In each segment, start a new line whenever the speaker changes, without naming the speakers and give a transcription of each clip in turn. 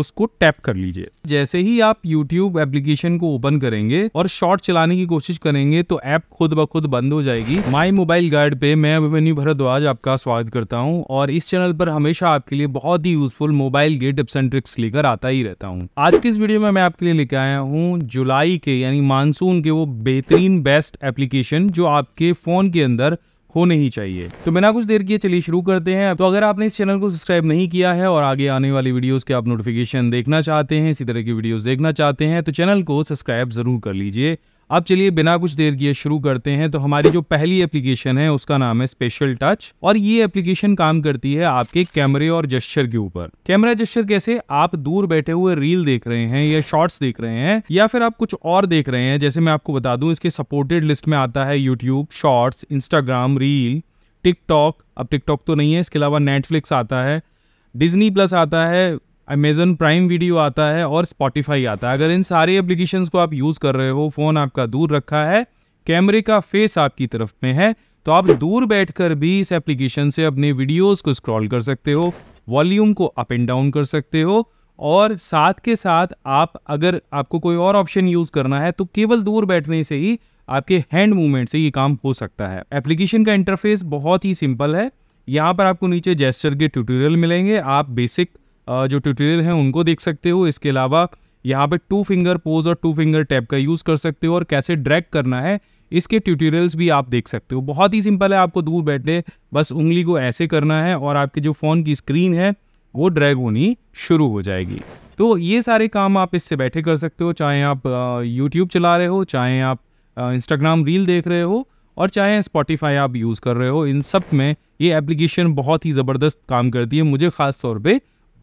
उसको टैप कर लीजिए जैसे ही आप यूट्यूब एप्लीकेशन को ओपन करेंगे और शॉर्ट चलाने की कोशिश करेंगे तो ऐप खुद ब खुद बंद हो जाएगी माई मोबाइल गाइड पे मैं अभिमन्यु भरद्वाज आपका स्वागत करता हूँ और इस चैनल पर हमेशा आपके लिए बहुत ही यूजफुल मोबाइल के टिप्स एंड ट्रिक्स लेकर आता ही रहता हूँ आज के इस वीडियो में मैं आपके लिए लेके आया हूँ जुलाई के यानी मानसून के वो बेहतरीन बेस्ट एप्लीकेशन जो आपके फोन के अंदर होने ही चाहिए तो बिना कुछ देर किए चलिए शुरू करते हैं तो अगर आपने इस चैनल को सब्सक्राइब नहीं किया है और आगे आने वाली वीडियोस के आप नोटिफिकेशन देखना चाहते हैं इसी तरह की वीडियोस देखना चाहते हैं तो चैनल को सब्सक्राइब जरूर कर लीजिए अब चलिए बिना कुछ देर किए शुरू करते हैं तो हमारी जो पहली एप्लीकेशन है उसका नाम है स्पेशल टच और ये एप्लीकेशन काम करती है आपके कैमरे और जस्चर के ऊपर कैमरा जस्चर कैसे आप दूर बैठे हुए रील देख रहे हैं या शॉर्ट्स देख रहे हैं या फिर आप कुछ और देख रहे हैं जैसे मैं आपको बता दूं इसके सपोर्टेड लिस्ट में आता है YouTube shorts Instagram reel TikTok अब टिकटॉक तो नहीं है इसके अलावा नेटफ्लिक्स आता है डिजनी प्लस आता है अमेजन प्राइम वीडियो आता है और स्पॉटिफाई आता है अगर इन सारे एप्लीकेशन को आप यूज़ कर रहे हो फ़ोन आपका दूर रखा है कैमरे का फेस आपकी तरफ में है तो आप दूर बैठकर भी इस एप्लीकेशन से अपने वीडियोस को स्क्रॉल कर सकते हो वॉल्यूम को अप एंड डाउन कर सकते हो और साथ के साथ आप अगर आपको कोई और ऑप्शन यूज़ करना है तो केवल दूर बैठने से ही आपके हैंड मूवमेंट से ये काम हो सकता है एप्लीकेशन का इंटरफेस बहुत ही सिंपल है यहाँ पर आपको नीचे जेस्टर के ट्यूटोरियल मिलेंगे आप बेसिक जो ट्यूटोरियल हैं उनको देख सकते हो इसके अलावा यहाँ पे टू फिंगर पोज और टू फिंगर टैप का यूज़ कर सकते हो और कैसे ड्रैग करना है इसके ट्यूटोरियल्स भी आप देख सकते हो बहुत ही सिंपल है आपको दूर बैठे बस उंगली को ऐसे करना है और आपके जो फ़ोन की स्क्रीन है वो ड्रैग होनी शुरू हो जाएगी तो ये सारे काम आप इससे बैठे कर सकते हो चाहे आप यूट्यूब चला रहे हो चाहे आप इंस्टाग्राम रील देख रहे हो और चाहे स्पॉटिफाई आप यूज़ कर रहे हो इन सब में ये एप्लीकेशन बहुत ही ज़बरदस्त काम करती है मुझे ख़ास तौर पर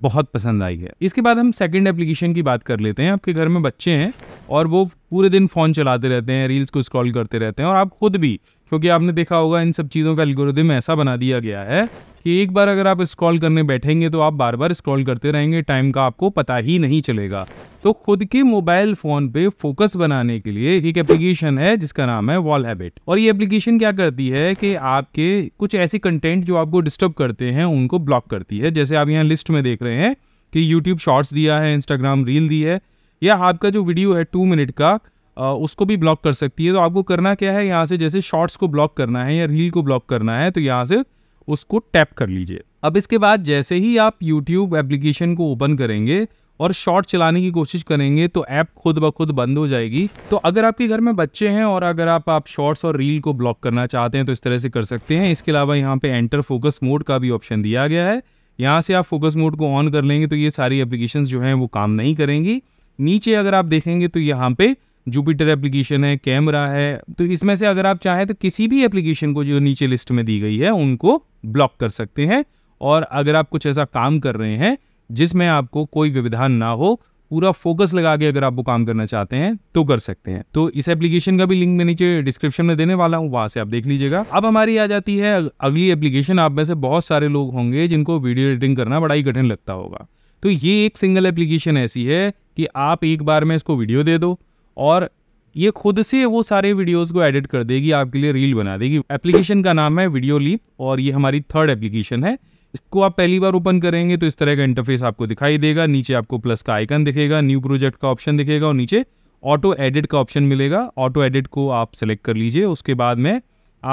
बहुत पसंद आई है इसके बाद हम सेकंड एप्लीकेशन की बात कर लेते हैं आपके घर में बच्चे हैं और वो पूरे दिन फ़ोन चलाते रहते हैं रील्स को स्क्रॉल करते रहते हैं और आप खुद भी क्योंकि आपने देखा होगा इन सब चीज़ों का एल्गोरिदम ऐसा बना दिया गया है कि एक बार अगर आप स्क्रॉल करने बैठेंगे तो आप बार बार स्क्रॉल करते रहेंगे टाइम का आपको पता ही नहीं चलेगा तो खुद के मोबाइल फ़ोन पे फोकस बनाने के लिए एक एप्लीकेशन है जिसका नाम है वॉल हैबिट और ये एप्लीकेशन क्या करती है कि आपके कुछ ऐसे कंटेंट जो आपको डिस्टर्ब करते हैं उनको ब्लॉक करती है जैसे आप यहाँ लिस्ट में देख रहे हैं कि यूट्यूब शॉर्ट्स दिया है इंस्टाग्राम रील दी है या आपका जो वीडियो है टू मिनट का उसको भी ब्लॉक कर सकती है तो आपको करना क्या है यहाँ से जैसे शॉर्ट्स को ब्लॉक करना है या रील को ब्लॉक करना है तो यहाँ से उसको टैप कर लीजिए अब इसके बाद जैसे ही आप यूट्यूब एप्लीकेशन को ओपन करेंगे और शॉर्ट चलाने की कोशिश करेंगे तो ऐप खुद ब खुद बंद हो जाएगी तो अगर आपके घर में बच्चे हैं और अगर आप आप शॉर्ट्स और रील को ब्लॉक करना चाहते हैं तो इस तरह से कर सकते हैं इसके अलावा यहाँ पे एंटर फोकस मोड का भी ऑप्शन दिया गया है यहाँ से आप फोकस मोड को ऑन कर लेंगे तो ये सारी एप्लीकेशन जो हैं वो काम नहीं करेंगी नीचे अगर आप देखेंगे तो यहाँ पे जुपिटर एप्लीकेशन है कैमरा है तो इसमें से अगर आप चाहें तो किसी भी एप्लीकेशन को जो नीचे लिस्ट में दी गई है उनको ब्लॉक कर सकते हैं और अगर आप कुछ ऐसा काम कर रहे हैं जिसमें आपको कोई विविधान ना हो पूरा फोकस लगा के अगर आप वो काम करना चाहते हैं तो कर सकते हैं तो इस एप्लीकेशन का भी लिंक मैं नीचे डिस्क्रिप्शन में देने वाला हूँ वहाँ से आप देख लीजिएगा अब हमारी आ जाती है अगली एप्लीकेशन आप में से बहुत सारे लोग होंगे जिनको वीडियो एडिटिंग करना बड़ा ही कठिन लगता होगा तो ये एक सिंगल एप्लीकेशन ऐसी है कि आप एक बार में इसको वीडियो दे दो और ये खुद से वो सारे वीडियोस को एडिट कर देगी आपके लिए रील बना देगी एप्लीकेशन का नाम है वीडियो लीप और ये हमारी थर्ड एप्लीकेशन है इसको आप पहली बार ओपन करेंगे तो इस तरह का इंटरफेस आपको दिखाई देगा नीचे आपको प्लस का आइकन दिखेगा न्यू प्रोजेक्ट का ऑप्शन दिखेगा और नीचे ऑटो एडिट का ऑप्शन मिलेगा ऑटो एडिट को आप सेलेक्ट कर लीजिए उसके बाद में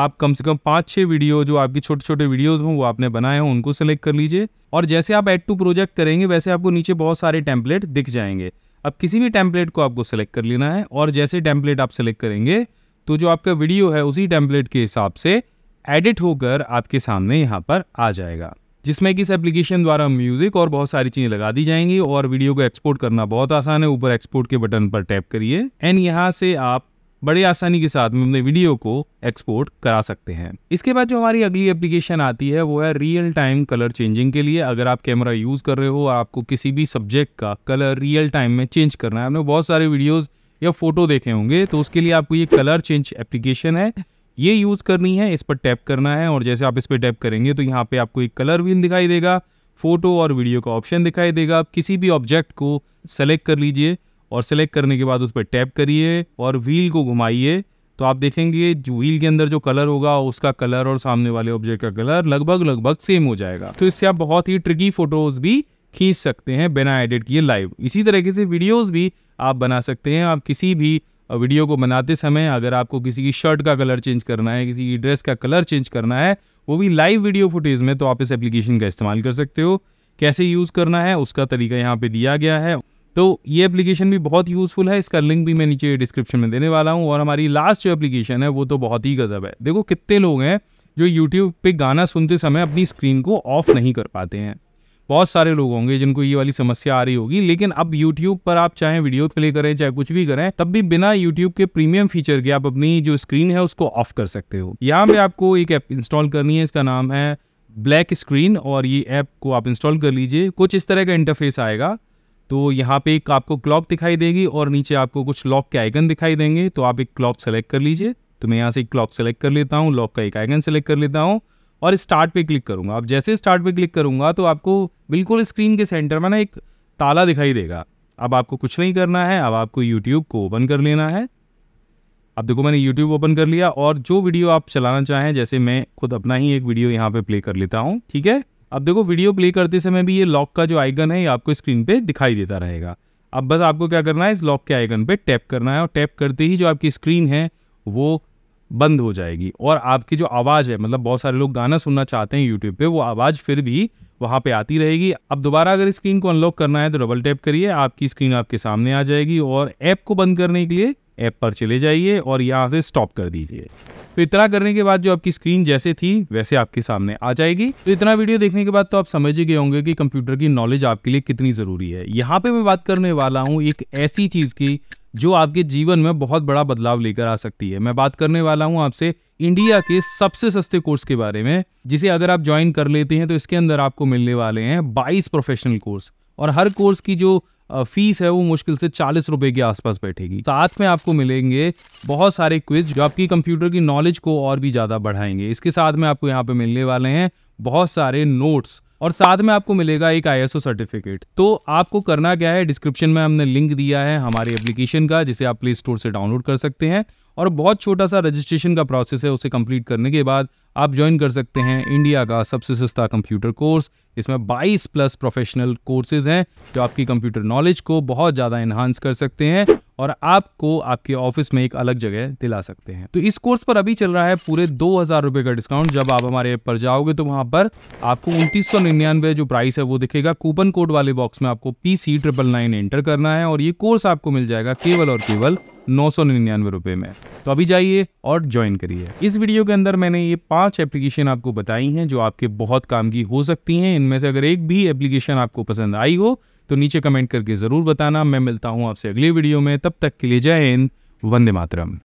आप कम से कम पाँच छः वीडियो जो आपके छोटे छोटे वीडियोस हों वो आपने बनाए हों उनको सेलेक्ट कर लीजिए और जैसे आप एड टू प्रोजेक्ट करेंगे वैसे आपको नीचे बहुत सारे टेम्पलेट दिख जाएंगे अब किसी भी टेम्पलेट को आपको सेलेक्ट कर लेना है और जैसे टेम्पलेट आप सेलेक्ट करेंगे तो जो आपका वीडियो है उसी टेम्पलेट के हिसाब से एडिट होकर आपके सामने यहाँ पर आ जाएगा जिसमें कि इस एप्लीकेशन द्वारा म्यूज़िक और बहुत सारी चीज़ें लगा दी जाएंगी और वीडियो को एक्सपोर्ट करना बहुत आसान है ऊपर एक्सपोर्ट के बटन पर टैप करिए एंड यहाँ से आप बड़ी आसानी के साथ में अपने वीडियो को एक्सपोर्ट करा सकते हैं इसके बाद जो हमारी अगली एप्लीकेशन आती है वो है रियल टाइम कलर चेंजिंग के लिए अगर आप कैमरा यूज़ कर रहे हो और आपको किसी भी सब्जेक्ट का कलर रियल टाइम में चेंज करना है हमने बहुत सारे वीडियोज़ या फोटो देखे होंगे तो उसके लिए आपको ये कलर चेंज एप्लीकेशन है ये यूज़ करनी है इस पर टैप करना है और जैसे आप इस पर टैप करेंगे तो यहाँ पे आपको एक कलर व्हील दिखाई देगा फोटो और वीडियो का ऑप्शन दिखाई देगा आप किसी भी ऑब्जेक्ट को सेलेक्ट कर लीजिए और सेलेक्ट करने के बाद उस पर टैप करिए और व्हील को घुमाइए तो आप देखेंगे व्हील के अंदर जो कलर होगा उसका कलर और सामने वाले ऑब्जेक्ट का कलर लगभग लगभग सेम हो जाएगा तो इससे आप बहुत ही ट्रिकी फोटोज भी खींच सकते हैं बिना एडिट किए लाइव इसी तरीके से वीडियोस भी आप बना सकते हैं आप किसी भी वीडियो को बनाते समय अगर आपको किसी की शर्ट का कलर चेंज करना है किसी की ड्रेस का कलर चेंज करना है वो भी लाइव वीडियो फुटेज में तो आप इस एप्लीकेशन का इस्तेमाल कर सकते हो कैसे यूज़ करना है उसका तरीका यहाँ पे दिया गया है तो ये एप्लीकेशन भी बहुत यूज़फुल है इसका लिंक भी मैं नीचे डिस्क्रिप्शन में देने वाला हूँ और हमारी लास्ट जो एप्लीकेशन है वो तो बहुत ही गज़ब है देखो कितने लोग हैं जो यूट्यूब पे गाना सुनते समय अपनी स्क्रीन को ऑफ नहीं कर पाते हैं बहुत सारे लोग होंगे जिनको ये वाली समस्या आ रही होगी लेकिन अब यूट्यूब पर आप चाहे वीडियो प्ले करें चाहे कुछ भी करें तब भी बिना यूट्यूब के प्रीमियम फीचर के आप अपनी जो स्क्रीन है उसको ऑफ कर सकते हो यहाँ पे आपको एक ऐप इंस्टॉल करनी है इसका नाम है ब्लैक स्क्रीन और ये ऐप को आप इंस्टॉल कर लीजिए कुछ इस तरह का इंटरफेस आएगा तो यहाँ पे एक आपको क्लॉक दिखाई देगी और नीचे आपको कुछ लॉक के आइकन दिखाई देंगे तो आप एक क्लॉक सेलेक्ट कर लीजिए तो मैं यहाँ से एक क्लॉक सेलेक्ट कर लेता हूँ लॉक का एक आइकन सेलेक्ट कर लेता हूँ और स्टार्ट पे क्लिक करूँगा अब जैसे स्टार्ट पे क्लिक करूँगा तो आपको बिल्कुल स्क्रीन के सेंटर में ना एक ताला दिखाई देगा अब आपको कुछ नहीं करना है अब आपको यूट्यूब को ओपन कर लेना है अब देखो मैंने यूट्यूब ओपन कर लिया और जो वीडियो आप चलाना चाहें जैसे मैं खुद अपना ही एक वीडियो यहाँ पे प्ले कर लेता हूँ ठीक है अब देखो वीडियो प्ले करते समय भी ये लॉक का जो आइकन है ये आपको स्क्रीन पे दिखाई देता रहेगा अब बस आपको क्या करना है इस लॉक के आइकन पे टैप करना है और टैप करते ही जो आपकी स्क्रीन है वो बंद हो जाएगी और आपकी जो आवाज़ है मतलब बहुत सारे लोग गाना सुनना चाहते हैं यूट्यूब पर वो आवाज़ फिर भी वहाँ पर आती रहेगी अब दोबारा अगर स्क्रीन को अनलॉक करना है तो डबल टैप करिए आपकी स्क्रीन आपके सामने आ जाएगी और ऐप को बंद करने के लिए ऐप पर चले जाइए और यहाँ से स्टॉप कर दीजिए तो इतना करने के बाद जो आपकी स्क्रीन जैसे थी वैसे आपके सामने आ जाएगी तो इतना वीडियो देखने के बाद तो आप समझ ही गए होंगे कि कंप्यूटर की नॉलेज आपके लिए कितनी ज़रूरी है यहाँ पे मैं बात करने वाला हूँ एक ऐसी चीज़ की जो आपके जीवन में बहुत बड़ा बदलाव लेकर आ सकती है मैं बात करने वाला हूँ आपसे इंडिया के सबसे सस्ते कोर्स के बारे में जिसे अगर आप ज्वाइन कर लेते हैं तो इसके अंदर आपको मिलने वाले हैं बाईस प्रोफेशनल कोर्स और हर कोर्स की जो फीस है वो मुश्किल से चालीस रुपए के आसपास बैठेगी साथ में आपको मिलेंगे बहुत सारे क्विज जो आपकी कंप्यूटर की नॉलेज को और भी ज़्यादा बढ़ाएंगे इसके साथ में आपको यहाँ पे मिलने वाले हैं बहुत सारे नोट्स और साथ में आपको मिलेगा एक आई सर्टिफिकेट तो आपको करना क्या है डिस्क्रिप्शन में हमने लिंक दिया है हमारे एप्लीकेशन का जिसे आप प्ले स्टोर से डाउनलोड कर सकते हैं और बहुत छोटा सा रजिस्ट्रेशन का प्रोसेस है उसे कंप्लीट करने के बाद आप ज्वाइन कर सकते हैं इंडिया का सबसे सस्ता कंप्यूटर कोर्स इसमें 22 प्लस प्रोफेशनल कोर्सेज हैं जो आपकी कंप्यूटर नॉलेज को बहुत ज़्यादा इन्हांस कर सकते हैं और आपको आपके ऑफिस में एक अलग जगह दिला सकते हैं तो इस कोर्स पर अभी चल रहा है पूरे दो हज़ार रुपये का डिस्काउंट जब आप हमारे ऐप पर जाओगे तो वहाँ पर आपको उनतीस सौ निन्यानवे जो प्राइस है वो दिखेगा कूपन कोड वाले बॉक्स में आपको P C triple nine enter करना है और ये कोर्स आपको मिल जाएगा केवल और केवल नौ सौ निन्यानवे रुपये में तो अभी जाइए और ज्वाइन करिए इस वीडियो के अंदर मैंने ये पाँच पांच एप्लीकेशन आपको बताई हैं जो आपके बहुत काम की हो सकती हैं इनमें से अगर एक भी एप्लीकेशन आपको पसंद आई हो तो नीचे कमेंट करके ज़रूर बताना मैं मिलता हूँ आपसे अगले वीडियो में तब तक के लिए जय हिंद वंदे मातरम